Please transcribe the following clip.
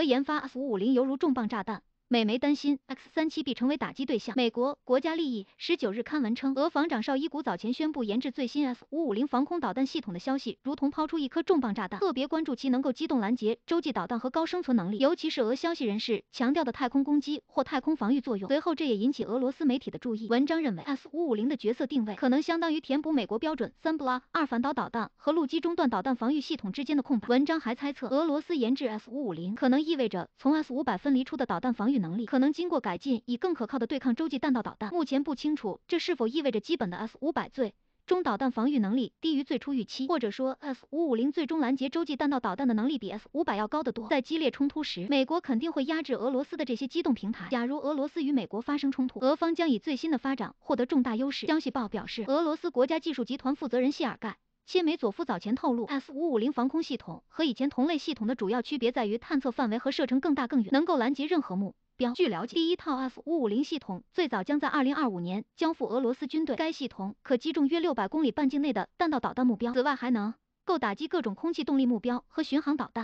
和研发 F 五五零犹如重磅炸弹。美媒担心 X 三七 B 成为打击对象。美国国家利益十九日刊文称，俄防长绍伊古早前宣布研制最新 S 五五零防空导弹系统的消息，如同抛出一颗重磅炸弹。特别关注其能够机动拦截洲际导弹和高生存能力，尤其是俄消息人士强调的太空攻击或太空防御作用。随后，这也引起俄罗斯媒体的注意。文章认为，S 五五零的角色定位可能相当于填补美国标准三布拉二反导导弹和陆基中段导弹防御系统之间的空白。文章还猜测，俄罗斯研制 S 五五零可能意味着从 S 五百分离出的导弹防御。能力可能经过改进，以更可靠的对抗洲际弹道导弹。目前不清楚这是否意味着基本的 S 五百最终导弹防御能力低于最初预期，或者说 S 五五零最终拦截洲际弹道导弹的能力比 S 五百要高得多。在激烈冲突时，美国肯定会压制俄罗斯的这些机动平台。假如俄罗斯与美国发生冲突，俄方将以最新的发展获得重大优势。消息报表示，俄罗斯国家技术集团负责人谢尔盖切梅佐夫早前透露，S 五五零防空系统和以前同类系统的主要区别在于探测范围和射程更大更远，能够拦截任何目。据了解，第一套 F 五五零系统最早将在二零二五年交付俄罗斯军队。该系统可击中约六百公里半径内的弹道导弹目标，此外还能够打击各种空气动力目标和巡航导弹。